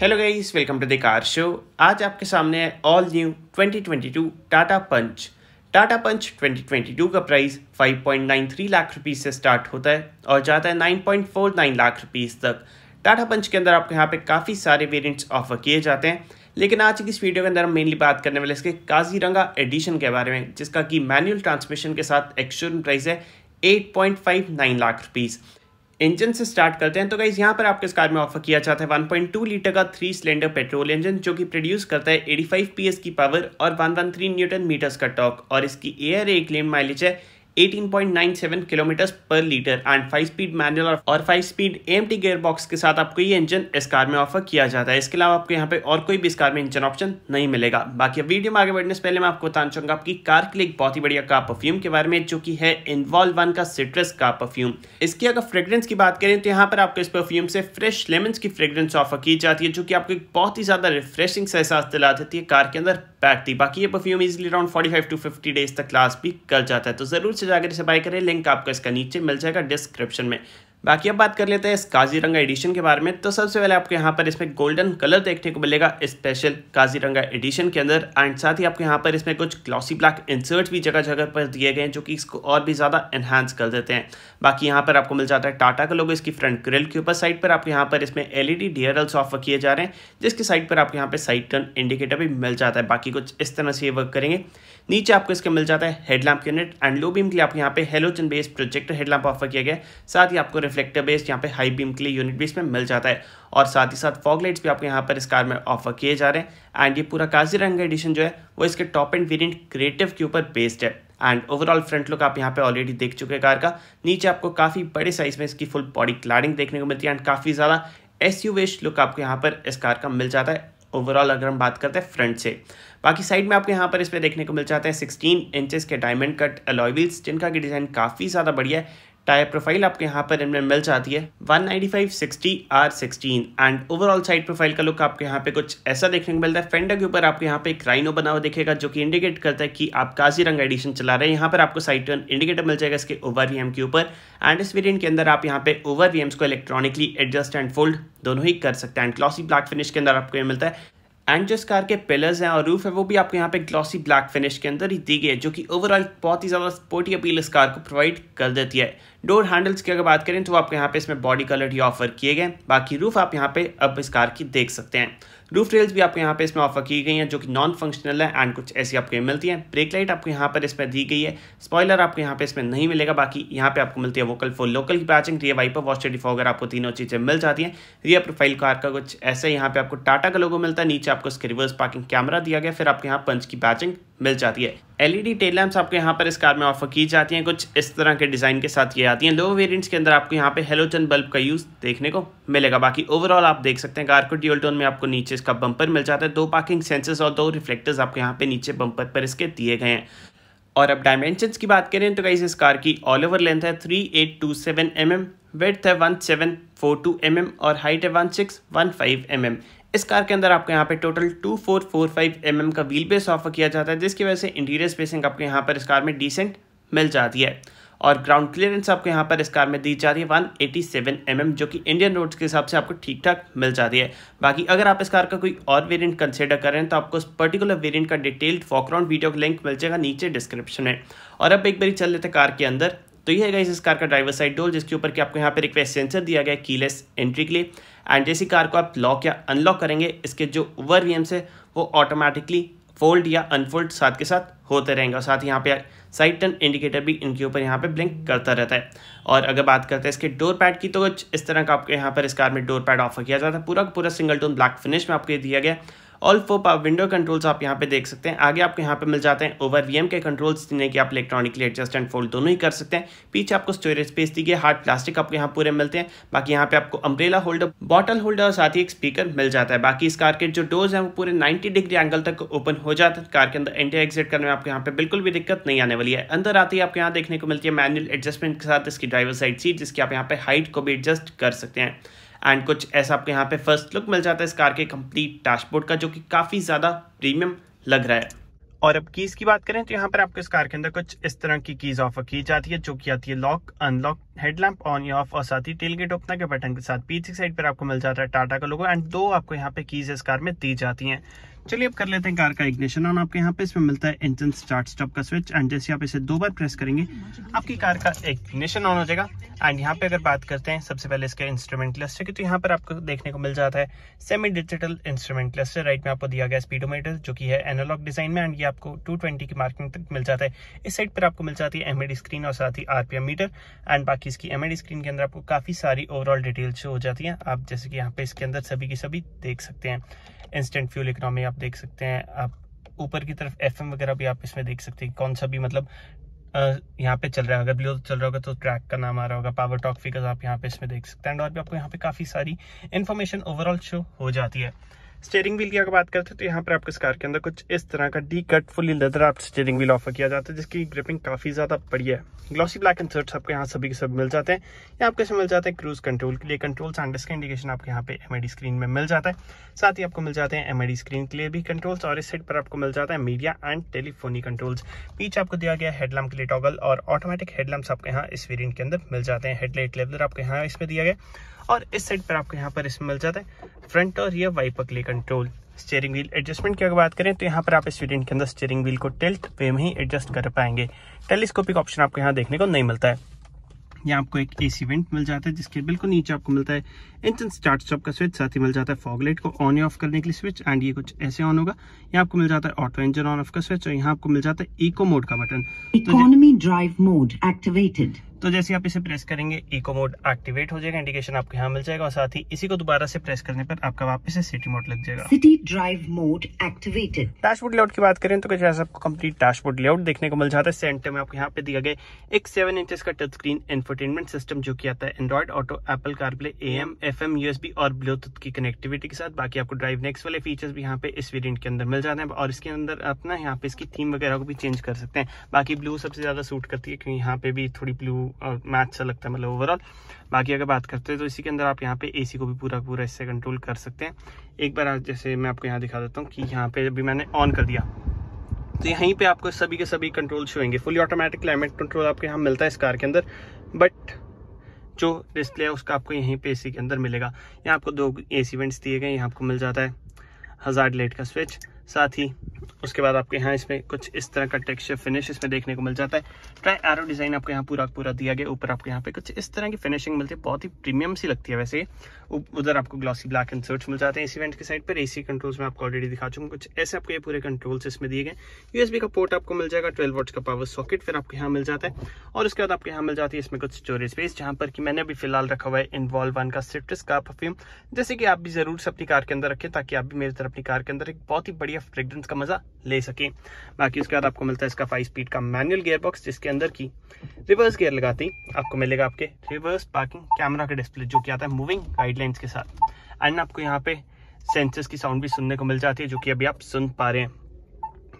Hello guys welcome to the car show आज आपके सामने है all new 2022 Tata Punch Tata Punch 2022 का प्राइस 5.93 लाख रुपीस से स्टार्ट होता है और जाता है 9.49 लाख रुपीस तक टाटा पंच के अंदर आपको यहाँ पे काफ़ी सारे वेरिएंट्स ऑफर किए जाते हैं लेकिन आज की इस वीडियो के अंदर हम मेनली बात करने वाले इसके काजीरंगा एडिशन के बारे में जिसका कि मैनुअल ट्रांसमिशन के साथ एक्शन प्राइस है 8.59 लाख रुपीस इंजन से स्टार्ट करते हैं तो गाइज यहाँ पर आपके इस कार में ऑफर किया जाता है 1.2 लीटर का थ्री सिलेंडर पेट्रोल इंजन जो कि प्रोड्यूस करता है 85 पीएस की पावर और 113 न्यूटन मीटर्स का टॉक और इसकी एयर एक क्लेम माइलेज है 18.97 किलोमीटर पर litre and five speed manual और five speed M T gear box के साथ आपको ये इंजन इस कार में ऑफर किया जाता है इसके अलावा आपको यहाँ पे और कोई भी इस कार में इंजन ऑप्शन नहीं मिलेगा बाकी वीडियो में आगे बढ़ने से पहले मैं आपको बताना चाहूंगा आपकी कार के लिए एक बहुत ही बढ़िया कार परफ्यूम के बारे में जो की है इन्वॉल्व वन का सिट्रस कार परफ्यूम इसकी अगर फ्रेग्रेंस की बात करें तो यहाँ पर आपको इस परफ्यूम से फ्रेश लेमन की फ्रेग्रेंस ऑफर की जाती है जो की आपको एक बहुत ही ज्यादा रिफ्रेशिंग सा एहसास दिला देती है कार के अंदर बैठती बाकी ये perfume easily around forty five to fifty days तक लास्ट भी कर जाता है तो जरूर से जाकर इसे बाय करें लिंक आपको इसका नीचे मिल जाएगा डिस्क्रिप्शन में बाकी अब बात कर लेते हैं इस काजीरंगा एडिशन के बारे में तो सबसे पहले आपको यहाँ पर इसमें गोल्डन कलर देखने को मिलेगा स्पेशल काजीरंगा एडिशन के अंदर एंड साथ ही आपको यहाँ पर इसमें कुछ ग्लॉसी ब्लैक इंसर्ट भी जगह जगह पर दिए गए हैं जो कि इसको और भी ज़्यादा एनहांस कर देते हैं बाकी यहाँ पर आपको मिल जाता है टाटा का लोगो इसकी फ्रंट ग्रिल के ऊपर साइड पर आपको यहाँ पर इसमें L E D D offer किए जा रहे हैं जिसकी साइड पर आपको यहाँ पर साइड टर्न इंडिकेटर भी मिल जाता है बाकी कुछ इस तरह से ये वर्क करेंगे नीचे आपको इसके मिल जाता है headlamp unit and low beam के लिए आपको यहाँ पे halogen based projector headlamp offer किया गया साथ ही आपको रिफ्लेक्टर बेस्ड यहाँ पे हाई बीम के लिए यूनिट भी इसमें मिल जाता है और साथ ही साथ फॉग लाइट्स भी आपको यहाँ पर इस कार में ऑफर किए जा रहे हैं एंड ये पूरा काजी रंग एडिशन जो है वो इसके टॉप एंड वेरियंट क्रिएटिव के ऊपर बेस्ड है एंड ओवरऑल फ्रंट लुक आप यहाँ पे ऑलरेडी देख चुके कार का नीचे आपको काफ़ी बड़े साइज में इसकी फुल बॉडी क्लाडिंग देखने को मिलती है एंड काफ़ी ज़्यादा एस लुक आपको यहाँ पर इस कार का मिल जाता है ओवरऑल अगर हम बात करते हैं फ्रंट से बाकी साइड में आपको यहाँ पर इस पर देखने को मिल जाता है 16 इंचेस के डायमंड कट अलॉय व्हील्स जिनका की डिज़ाइन काफ़ी ज़्यादा बढ़िया है टायर प्रोफाइल आपको यहाँ पर इनमें मिल जाती है 195 60 R16 and overall side profile का लुक आपको यहाँ पे कुछ ऐसा देखने को मिलता है फेंडर के ऊपर आपको यहाँ पे एक राइनो बना हुआ दिखेगा जो कि इंडिकेट करता है कि आप काजी रंग एडिशन चला रहे हैं यहाँ पर आपको साइड टर्न इंडिकेटर मिल जाएगा इसके ओवर वी के ऊपर एंड इस वेरियंट के अंदर आप यहाँ पे ओवर वी को इलेक्ट्रॉनिकली एडजस्ट एंड फोल्ड दोनों ही कर सकते हैं एंड क्लॉसी ब्लैक फिनिश के अंदर आपको ये मिलता है एंड जो इस कार के पिलर्स हैं और रूफ है वो भी आपको यहाँ पे ग्लॉसी ब्लैक फिनिश के अंदर ही दी गई है जो कि ओवरऑल बहुत ही ज़्यादा स्पोर्टी अपील इस कार को प्रोवाइड कर देती है डोर हैंडल्स की अगर बात करें तो आपको यहाँ पे इसमें बॉडी कलर ही ऑफर किए गए बाकी रूफ आप यहाँ पे अब इस कार की देख सकते हैं रूफ रेल्स भी आपको यहाँ पे इसमें ऑफर की गई हैं जो कि नॉन फंक्शनल है एंड कुछ ऐसी आपको मिलती है ब्रेक लाइट आपको यहाँ पर इसमें दी गई है स्पॉयलर आपको यहाँ पे इसमें नहीं मिलेगा बाकी यहाँ पे आपको मिलती है वोकल फॉर लोकल की पैचिंग रियर वाइपर वॉश अगर आपको तीनों चीज़ें मिल जाती हैं रिया प्रोफाइल कार का कुछ ऐसा यहाँ पे आपको टाटा का लोगो मिलता है नीचे आपको इसके रिवर्स पार्किंग कैमरा दिया गया फिर आपको यहाँ पंच की पैचिंग मिल जाती है एलईडी टेल लैम्प्स आपको यहाँ पर इस कार में ऑफर की जाती हैं कुछ इस तरह के डिज़ाइन के साथ ये आती हैं लो वेरिएंट्स के अंदर आपको यहाँ पे हेलोजन बल्ब का यूज़ देखने को मिलेगा बाकी ओवरऑल आप देख सकते हैं कार को ड्यूल टोन में आपको नीचे इसका बम्पर मिल जाता है दो पार्किंग सेंसर्स और दो रिफ्लेक्टर्स आपको यहाँ पे नीचे बम्पर पर इसके दिए गए हैं और अब डायमेंशन की बात करें तो कहीं इस कार की ऑल ओवर लेंथ है three eight two seven M M width है one seven four two M M और हाइट है one six one five M M इस कार के अंदर आपको यहाँ पे टोटल 2445 फोर mm का व्हील बेस ऑफर किया जाता है जिसकी वजह से इंटीरियर स्पेसिंग आपको यहाँ पर इस कार में डिसेंट मिल जाती है और ग्राउंड क्लियरेंस आपको यहाँ पर इस कार में दी जा रही है 187 सेवन mm, जो कि इंडियन रोड्स के हिसाब से आपको ठीक ठाक मिल जाती है बाकी अगर आप इस कार का कोई और वेरिएंट कंसिडर करें तो आपको उस पर्टिकुलर वेरिएंट का डिटेल्ड फॉकराउंड वीडियो का लिंक मिल जाएगा नीचे डिस्क्रिप्शन में और अब एक बार चल लेते कार के अंदर तो ये है इस कार का ड्राइवर साइड डोर जिसके ऊपर कि आपको यहाँ पर रिक्वेस्ट सेंसर दिया गया कीलेस एंट्री के लिए एंड जैसी कार को आप लॉक या अनलॉक करेंगे इसके जो ओवर वी है वो ऑटोमेटिकली फोल्ड या अनफोल्ड साथ के साथ होते रहेंगे और साथ ही यहाँ पे साइड टर्न इंडिकेटर भी इनके ऊपर यहाँ पे ब्लिंक करता रहता है और अगर बात करते हैं इसके डोर पैड की तो इस तरह का आपको यहाँ पर इस कार में डोर पैड ऑफर किया जाता है पूरा पूरा सिंगल टोन ब्लैक फिनिश में आपको दिया गया all four power window controls आप यहाँ पे देख सकते हैं आगे आपको यहाँ पे मिल जाते हैं ओवर वीएम के कंट्रोल्स जिन्हें कि आप इलेक्ट्रॉनिकली एडजस्ट एंड फोल्ड दोनों ही कर सकते हैं पीछे आपको स्टोरेज स्पेस दी गई हार्ड प्लास्टिक आपको यहाँ पूरे मिलते हैं बाकी यहाँ पे आपको अम्ब्रेला होल्डर बॉटल होल्डर और साथ ही एक स्पीकर मिल जाता है बाकी इस कार के जो डोर्स हैं वो पूरे नाइन्टी डिग्री एंगल तक ओपन हो जाता है कार के अंदर एंटी एग्जिट करने में आपको यहाँ पे बिल्कुल भी दिक्कत नहीं आने वाली है अंदर आते ही आपको यहाँ देखने को मिलती है मैनुअल एडजस्टमेंट के साथ इसकी ड्राइवर साइड सीट जिसकी आप यहाँ पे हाइट को भी एडजस्ट कर सकते हैं एंड कुछ ऐसा आपको यहाँ पे फर्स्ट लुक मिल जाता है इस कार के कंप्लीट डैशबोर्ड का जो कि काफ़ी ज़्यादा प्रीमियम लग रहा है और अब कीज की बात करें तो यहाँ पर आपको इस कार के अंदर कुछ इस तरह की कीज ऑफर की जाती है जो की आती है लॉक अनलॉक हेडलैम्प ऑन या ऑफ और साथ ही टेल गेट ओपनर के बटन के साथ पीछे साइड पर आपको मिल जाता है टाटा का लोगो एंड दो आपको यहाँ पे कीज इस कार में दी जाती हैं चलिए अब कर लेते हैं कार का इग्निशन ऑन आपके यहाँ पे इसमें मिलता है इंजन स्टार्ट स्टॉप का स्विच एंड जैसे आप इसे दो बार प्रेस करेंगे आपकी कार का इग्निशन ऑन हो जाएगा एंड यहाँ पे अगर बात करते हैं सबसे पहले इसके इंस्ट्रूमेंट क्लस्टर की तो यहाँ पर आपको देखने को मिल जाता है semi digital instrument cluster right में आपको दिया गया स्पीडोमीटर जो कि है एनालॉग डिजाइन में एंड ये आपको 220 की मार्किंग तक मिल जाता है इस साइड पर आपको मिल जाती है एमएडी स्क्रीन और साथ ही आरपीएम मीटर एंड बाकी इसकी एमएडी स्क्रीन के अंदर आपको काफी सारी ओवरऑल डिटेल्स हो जाती है आप जैसे कि यहाँ पे इसके अंदर सभी की सभी देख सकते हैं इंस्टेंट फ्यूल इकोनॉमी आप देख सकते हैं आप ऊपर की तरफ एफ वगैरह भी आप इसमें देख सकते हैं कौन सा भी मतलब यहाँ पे चल रहा है अगर ब्लू चल रहा होगा तो ट्रैक का नाम आ रहा होगा पावर टॉक फिगर्स आप यहाँ पे इसमें देख सकते हैं एंड और भी आपको यहाँ पे काफ़ी सारी इन्फॉर्मेशन ओवरऑल शो हो जाती है स्टेयरिंग व्हील की अगर बात करते हैं तो यहाँ पर आपको इस कार के अंदर कुछ इस तरह का डी कट फुली लेदर आप स्टेयरिंग व्हील ऑफर किया जाता है जिसकी ग्रिपिंग काफ़ी ज़्यादा बढ़िया है ग्लॉसी ब्लैक एंड सर्ट्स आपको यहाँ सभी के सब मिल जाते हैं यहाँ आपको इसमें मिल जाते हैं क्रूज कंट्रोल के लिए कंट्रोल सैंडस का इंडिकेशन आपको यहाँ पे एम स्क्रीन में मिल जाता है साथ ही आपको मिल जाते हैं एम स्क्रीन के लिए भी कंट्रोल्स और इस सेट पर आपको मिल जाता है मीडिया एंड टेलीफोनी कंट्रोल्स पीछे आपको दिया गया हेडलैम्प के लिए टॉगल और ऑटोमेटिक हेडलैम्प आपके यहाँ इस वेरियंट के अंदर मिल जाते हैं हेडलाइट लेवलर आपके यहाँ इसमें दिया गया और इस साइड पर आपको यहाँ पर इसमें मिल जाता है फ्रंट और रियर वाइपर के कंट्रोल स्टेयरिंग व्हील एडजस्टमेंट की अगर बात करें तो यहाँ पर आप इस के अंदर स्टेयरिंग व्हील को टेल्ट वे में ही एडजस्ट कर पाएंगे टेलीस्कोपिक ऑप्शन आपको यहाँ देखने को नहीं मिलता है यहाँ आपको एक एसी वेंट मिल जाता है जिसके बिल्कुल नीचे आपको मिलता है इंजन स्टार्ट स्टॉप का स्विच साथ ही मिल जाता है फॉगलेट को ऑन ऑफ करने के लिए स्विच एंड ये कुछ ऐसे ऑन होगा यहाँ आपको मिल जाता है ऑटो इंजन ऑन ऑफ का स्विच और यहाँ आपको मिल जाता है इको मोड का button economy drive mode activated तो जैसे आप इसे प्रेस करेंगे इको मोड एक्टिवेट हो जाएगा इंडिकेशन आपको यहाँ मिल जाएगा और साथ ही इसी को दोबारा से प्रेस करने पर आपका वापस से सिटी मोड लग जाएगा city drive mode activated dashboard layout की बात करें तो कुछ ऐसा आपको कंप्लीट डैशबोर्ड लेआउट देखने को मिल जाता है सेंटर में आपको यहाँ पे दिया गया एक सेवन इंच का टच स्क्रीन इन्फोटेनमेंट सिस्टम जो की आता है Android auto Apple CarPlay A M F M USB और ब्लूटूथ की कनेक्टिविटी के साथ बाकी आपको ड्राइव नेक्स्ट वाले फीचर्स भी यहाँ पे इस वेरियंट के अंदर मिल जाते हैं और इसके अंदर अपना यहाँ पे इसकी थीम वगैरह को भी चेंज कर सकते हैं बाकी ब्लू सबसे ज्यादा सूट करती है क्योंकि यहाँ पे भी थोड़ी ब्लू मैच अच्छा लगता है मतलब ओवरऑल बाकी अगर बात करते हैं तो इसी के अंदर आप यहाँ पे एसी को भी पूरा पूरा इससे कंट्रोल कर सकते हैं एक बार जैसे मैं आपको यहाँ दिखा देता हूँ कि यहाँ पे अभी मैंने ऑन कर दिया तो यहीं पे आपको सभी के सभी कंट्रोल छुएंगे फुली ऑटोमेटिक क्लाइमेट कंट्रोल आपके यहाँ मिलता है इस कार के अंदर बट जो डिस्प्ले है उसका आपको यहीं पर ए के अंदर मिलेगा यहाँ आपको दो ए सी दिए गए यहाँ आपको मिल जाता है हज़ार लेट का स्विच साथ ही उसके बाद आपके यहाँ इसमें कुछ इस तरह का टेक्सचर फिनिश इसमें देखने को मिल जाता है ट्राई एरो डिज़ाइन आपको यहाँ पूरा पूरा दिया गया ऊपर आपको यहाँ पे कुछ इस तरह की फिनिशिंग मिलती है बहुत ही प्रीमियम सी लगती है वैसे उधर आपको ग्लॉसी ब्लैक एंड सर्ट मिल जाते हैं इस इवेंट के साइड पर एसी कंट्रोल्स में आपको ऑलरेडी दिखा चुका कुछ ऐसे आपको ये पूरे कंट्रोल्स इसमें दिए गए यूएसबी का पोर्ट आपको मिल जाएगा ट्वेल्व वोट्स का पावर सॉकेट फिर आपको यहाँ मिल जाता है और उसके बाद आपको यहाँ मिल जाती है इसमें कुछ स्टोरेज स्पेस जहाँ पर कि मैंने अभी फिलहाल रखा हुआ है इन्वॉल्व वन का सिट्रस का परफ्यूम जैसे कि आप भी जरूर से अपनी कार के अंदर रखें ताकि आप भी मेरी तरह अपनी कार के अंदर एक बहुत ही बढ़िया या फ्रेगरेंस का मज़ा ले सके बाकी उसके बाद आपको मिलता है इसका फाइव स्पीड का मैनुअल गियर बॉक्स जिसके अंदर की रिवर्स गियर लगाते ही आपको मिलेगा आपके रिवर्स पार्किंग कैमरा का डिस्प्ले जो कि आता है मूविंग गाइडलाइंस के साथ एंड आपको यहाँ पे सेंसर्स की साउंड भी सुनने को मिल जाती है जो कि अभी आप सुन पा रहे हैं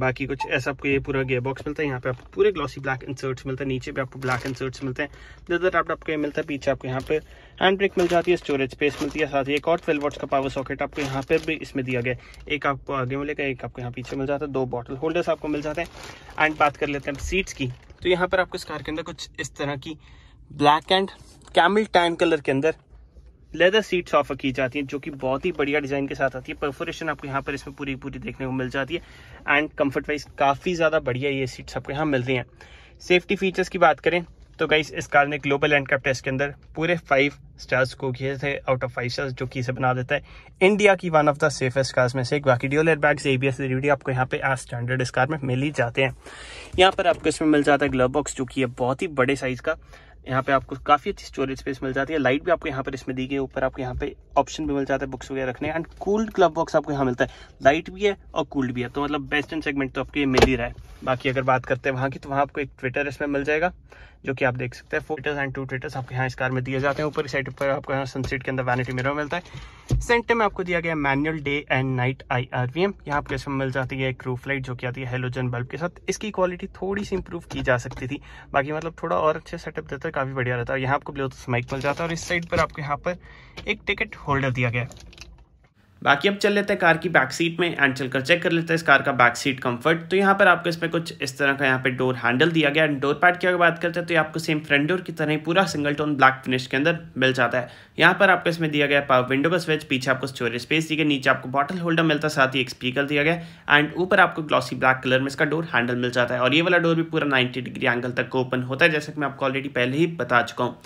बाकी कुछ ऐसा आपको ये पूरा गेयर बॉक्स मिलता है यहाँ पे आपको पूरे ग्लॉसी ब्लैक इंसर्ट्स मिलते हैं नीचे पे आपको ब्लैक इंसर्ट्स मिलते हैं लेदर आप आपको ये मिलता है पीछे आपको यहाँ पे हैंड ब्रेक मिल जाती है स्टोरेज स्पेस मिलती है साथ ही एक और ट्वेल्व वॉट्स का पावर सॉकेट आपको यहाँ पे भी इसमें दिया गया एक आपको आगे मिलेगा एक आपको यहाँ पीछे मिल जाता है दो बॉटल होल्डर्स आपको मिल जाते हैं एंड बात कर लेते हैं सीट्स की तो यहाँ पर आपको इस कार के अंदर कुछ इस तरह की black and camel tan colour के अंदर लेदर सीट्स ऑफर की जाती हैं जो कि बहुत ही बढ़िया डिज़ाइन के साथ आती है परफोरेशन आपको यहाँ पर इसमें पूरी पूरी देखने को मिल जाती है एंड कम्फर्ट वाइज काफ़ी ज़्यादा बढ़िया ये सीट्स आपको यहाँ मिलती है सेफ्टी फीचर्स की बात करें तो गाइस इस कार ने ग्लोबल एंडकैप टेस्ट के अंदर पूरे फाइव स्टार्स को किए थे आउट ऑफ फाइव स्टार्स जो कि इसे बना देता है इंडिया की one of the safest cars में से एक बाकी ड्यूल एयरबैग्स एबीएस डीवीडी आपको यहाँ पे आज स्टैंडर्ड इस कार में मिल ही जाते हैं यहाँ पर आपको इसमें मिल जाता है ग्लोब बॉक्स जो कि है बहुत ही बड़े साइज का यहाँ पे आपको काफ़ी अच्छी स्टोरेज स्पेस मिल जाती है लाइट भी आपको यहाँ पर इसमें दी गई ऊपर आपको यहाँ पे ऑप्शन भी मिल जाता है बुक्स वगैरह रखने एंड कूल्ड क्लब बॉक्स आपको यहाँ मिलता है लाइट भी है और कूल्ड भी है तो मतलब बेस्ट एंड सेगमेंट तो आपको ये मिल ही रहा है बाकी अगर बात करते हैं वहाँ की तो वहाँ आपको एक ट्विटर इसमें मिल जाएगा जो कि आप देख सकते हैं four tweeters and two tweeters आपके यहाँ इस कार में दिए जाते हैं ऊपर साइड पर आपको यहाँ सनसेट के अंदर वैनिटी मिरर मिलता है सेंटर में आपको दिया गया manual day and night I R V M यहाँ आपको इसमें मिल जाती है एक रूफ लाइट जो कि आती है हेलोजन बल्ब के साथ इसकी क्वालिटी थोड़ी सी इंप्रूव की जा सकती थी बाकी मतलब थोड़ा और अच्छे सेटअप देता है काफ़ी बढ़िया रहता है यहाँ आपको ब्लूटूथ माइक मिल जाता है और इस साइड पर आपको यहाँ पर एक टिकट होल्डर दिया गया है बाकी अब चल लेते हैं कार की बैक सीट में एंड चलकर चेक कर लेते हैं इस कार का बैक सीट कंफर्ट तो यहाँ पर आपको इसमें कुछ इस तरह का यहाँ पे डोर हैंडल दिया गया एंड डोर पैड की अगर बात करते हैं तो ये आपको सेम फ्रंट डोर की तरह ही पूरा सिंगल टोन ब्लैक फिनिश के अंदर मिल जाता है यहाँ पर आपको इसमें दिया गया पावर विंडो का स्विच पीछे आपको स्टोरेज स्पेस दी गई नीचे आपको बॉटल होल्डर मिलता है साथ ही एक स्पीकर दिया गया एंड ऊपर आपको ग्लॉसी ब्लैक कलर में इसका डोर हैंडल मिल जाता है और ये वाला डोर भी पूरा नाइन्टी डिग्री एंगल तक ओपन होता है जैसा कि मैं आपको ऑलरेडी पहले ही बता चुका हूँ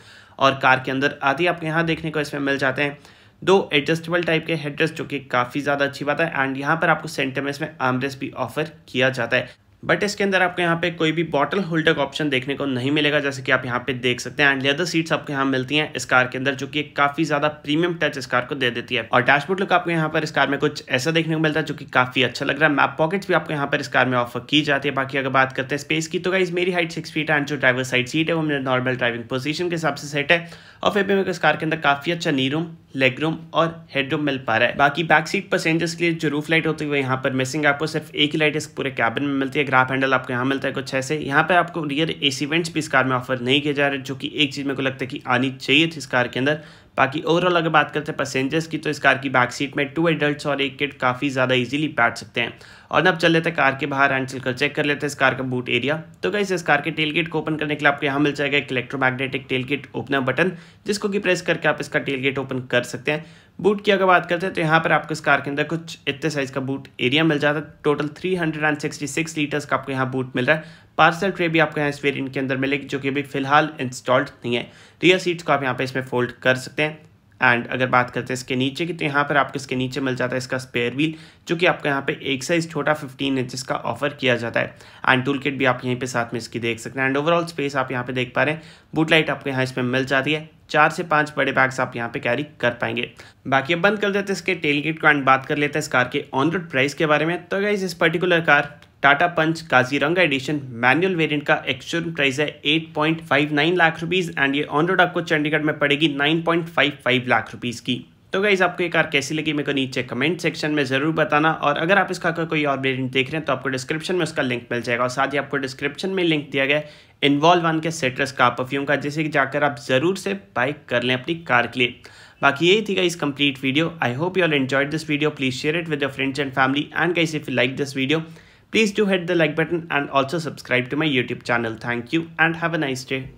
और कार के अंदर आदि आपके आपको यहाँ देखने को इसमें मिल जाते हैं दो एडजस्टेबल टाइप के हेडरेस्ट जो कि काफ़ी ज़्यादा अच्छी बात है एंड यहाँ पर आपको सेंटर में आमरेस भी ऑफर किया जाता है बट इसके अंदर आपको यहाँ पे कोई भी बॉटल होल्डर का ऑप्शन देखने को नहीं मिलेगा जैसे कि आप यहाँ पे देख सकते हैं एंड लेदर सीट्स आपको यहाँ मिलती हैं इस कार के अंदर जो कि काफी ज्यादा प्रीमियम टच इस कार को दे देती है और डैशबोर्ड लुक आपको यहाँ पर इस कार में कुछ ऐसा देखने को मिलता है जो कि काफी अच्छा लग रहा है मैप पॉकेट्स भी आपको यहाँ पर इस कार में ऑफर की जाती है बाकी अगर बात करते हैं स्पेस की तो गाइज मेरी हाइट सिक्स फीट एंड जो ड्राइवर साइड सीट है वो मेरे नॉर्मल ड्राइविंग पोजिशन के हिसाब से सेट है और फिर भी मेरे को इस कार के अंदर काफी अच्छा नी रूम लेग रूम और हेड रूम मिल पा रहा है बाकी बैक सीट पैसेंजर्स के लिए जो रूफ लाइट होती है वो यहाँ पर मिसिंग आपको सिर्फ एक ही लाइट इस पूरे कैबिन में मिलती है ग्राफ हैंडल आपको यहाँ मिलता है कुछ ऐसे यहाँ पे आपको रियर एस इवेंट्स भी इस कार में ऑफर नहीं किए जा रहे जो कि एक चीज़ मेरे को लगता है कि आनी चाहिए थी इस कार के अंदर बाकी ओवरऑल अगर बात करते हैं पैसेंजर्स की तो इस कार की बैक सीट में टू एडल्ट्स और एक किड काफ़ी ज़्यादा इजीली बैठ सकते हैं और अब चल लेते हैं कार के बाहर एंड चलकर चेक कर लेते हैं इस कार का बूट एरिया तो कैसे इस कार के टेल गेट को ओपन करने के लिए आपको यहाँ मिल जाएगा एक electromagnetic tail gate opener button जिसको कि प्रेस करके आप इसका टेल गेट ओपन कर सकते हैं बूट की अगर बात करते हैं तो यहाँ पर आपको इस कार के अंदर कुछ इतने साइज़ का बूट एरिया मिल जाता है टोटल 366 लीटर्स का आपको यहाँ बूट मिल रहा है पार्सल ट्रे भी आपको यहाँ इस वेरियंट के अंदर मिलेगी जो कि अभी फिलहाल इंस्टॉल्ड नहीं है रियर सीट्स को आप यहाँ पे इसमें फोल्ड कर सकते हैं एंड अगर बात करते हैं इसके नीचे की तो यहाँ पर आपको इसके नीचे मिल जाता है इसका स्पेयर व्हील जो कि आपको यहाँ पे एक साइज़ छोटा 15 इंचेस का ऑफर किया जाता है एंड टूल किट भी आप यहीं पे साथ में इसकी देख सकते हैं एंड ओवरऑल स्पेस आप यहाँ पे देख पा रहे हैं बूट लाइट आपको यहाँ इसमें मिल जाती है चार से पांच बड़े बैग्स आप यहाँ पे कैरी कर पाएंगे बाकी अब बंद कर देते हैं इसके टेल किट को एंड बात कर लेते हैं इस कार के ऑन रोड प्राइस के बारे में तो गाइज इस particular car Tata Punch Kaziranga edition manual variant का एक्सशोरूम प्राइस है 8.59 लाख रुपीस एंड ये ऑन रोड आपको चंडीगढ़ में पड़ेगी 9.55 लाख रुपीस की तो गाइज आपको ये कार कैसी लगी मेरे को नीचे कमेंट सेक्शन में ज़रूर बताना और अगर आप इस कार कोई और वेरिएंट देख रहे हैं तो आपको डिस्क्रिप्शन में उसका लिंक मिल जाएगा और साथ ही आपको डिस्क्रिप्शन में लिंक दिया गया इन्वॉल्व वन के सेट्रस का परफ्यूम का जिसे जाकर आप ज़रूर से बाइक कर लें अपनी कार के लिए बाकी यही थी guys complete video I hope you all enjoyed this video please share it with your friends and family and guys if you like this video Please do hit the like button and also subscribe to my YouTube channel. Thank you and have a nice day.